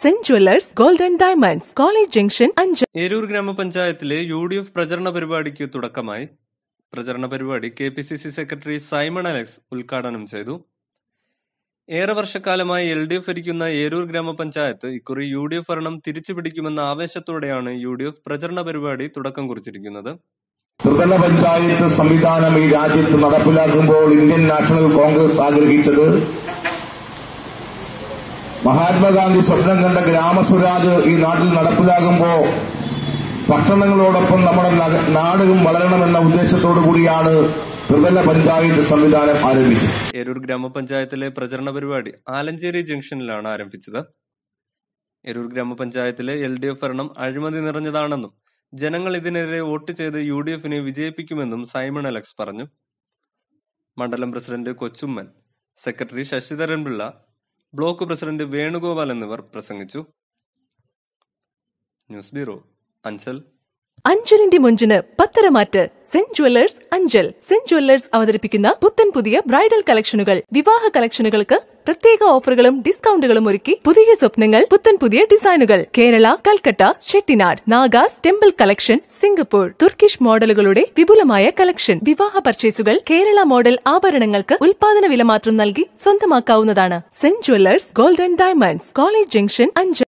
saint jewellers golden diamonds college junction അഞ്ച് ഏരൂർ ഗ്രാമപഞ്ചായത്തിലെ U D F പ്രചരണ പരിപാടിക്ക് തുടക്കമായി പ്രചരണ പരിപാടി K P C C secretary Simon Alex ഉദ്ഘാടനം ചെയ്തു ഏറെ വർഷക്കാലമായി എൽ ഡി എഫ് ഭരിക്കുന്ന ഏരൂർ ഗ്രാമപഞ്ചായത്ത് ഇക്കുറി യു ഡി എഫ് ഭരണം തിരിച്ചു പിടിക്കുമെന്ന ആവേശത്തോടെയാണ് യു ഡി എഫ് പ്രചരണ പരിപാടി തുടക്കം കുറിച്ചിരിക്കുന്നത് ത്രിതല പഞ്ചായത്ത് സംവിധാനം ഈ രാജ്യത്ത് നടപ്പിലാക്കുമ്പോൾ ഇന്ത്യൻ നാഷണൽ കോൺഗ്രസ് ആഗ്രഹിച്ചത് മഹാത്മാഗാന്ധി സ്വപ്നം കണ്ട ഗ്രാമസ്വരാജ് ഈ നാട്ടിൽ നടപ്പിലാകുമ്പോൾ പട്ടണങ്ങളോടൊപ്പം നമ്മുടെ നാടും വളരണമെന്ന ഉദ്ദേശത്തോടു കൂടിയാണ് ത്രിതല പഞ്ചായത്ത് സംവിധാനം ആരംഭിച്ചത് ഏരൂർ ഗ്രാമപഞ്ചായത്തിലെ പ്രചരണ പരിപാടി ആലഞ്ചേരി ജംഗ്ഷനിലാണ് ആരംഭിച്ചത് ഏരൂർ ഗ്രാമപഞ്ചായത്തിലെ എൽ ഡി എഫ് ഭരണം അഴിമതി നിറഞ്ഞതാണെന്നും ജനങ്ങൾ ഇതിനെതിരെ വോട്ട് ചെയ്ത് യു ഡി എഫിനെ വിജയിപ്പിക്കുമെന്നും സൈമൺ അലക്സ് പറഞ്ഞു മണ്ഡലം president Kochumman secretary Sasidharanpillai block president Venugopal എന്നിവർ പ്രസംഗിച്ചു ന്യൂസ് ബ്യൂറോ അഞ്ചൽ അഞ്ചലിന്റെ മുഞ്ചിന് പത്തരമാറ്റ് saint jewellers Anchal saint jewellers അവതരിപ്പിക്കുന്ന പുത്തൻ പുതിയ ബ്രൈഡൽ കളക്ഷനുകൾ വിവാഹ കളക്ഷനുകൾക്ക് പ്രത്യേക ഓഫറുകളും ഡിസ്കൗണ്ടുകളും ഒരുക്കി പുതിയ സ്വപ്നങ്ങൾ പുത്തൻ പുതിയ ഡിസൈനുകൾ കേരള കൽക്കട്ട ഷെട്ടിനാട് നാഗാസ് ടെമ്പിൾ കളക്ഷൻ സിംഗപ്പൂർ തുർക്കിഷ് മോഡലുകളുടെ വിപുലമായ കളക്ഷൻ വിവാഹ പർച്ചേസുകൾ കേരള മോഡൽ ആഭരണങ്ങൾക്ക് ഉൽപാദന വില മാത്രം നൽകി സ്വന്തമാക്കാവുന്നതാണ് saint jewellers golden diamonds college junction അഞ്ച്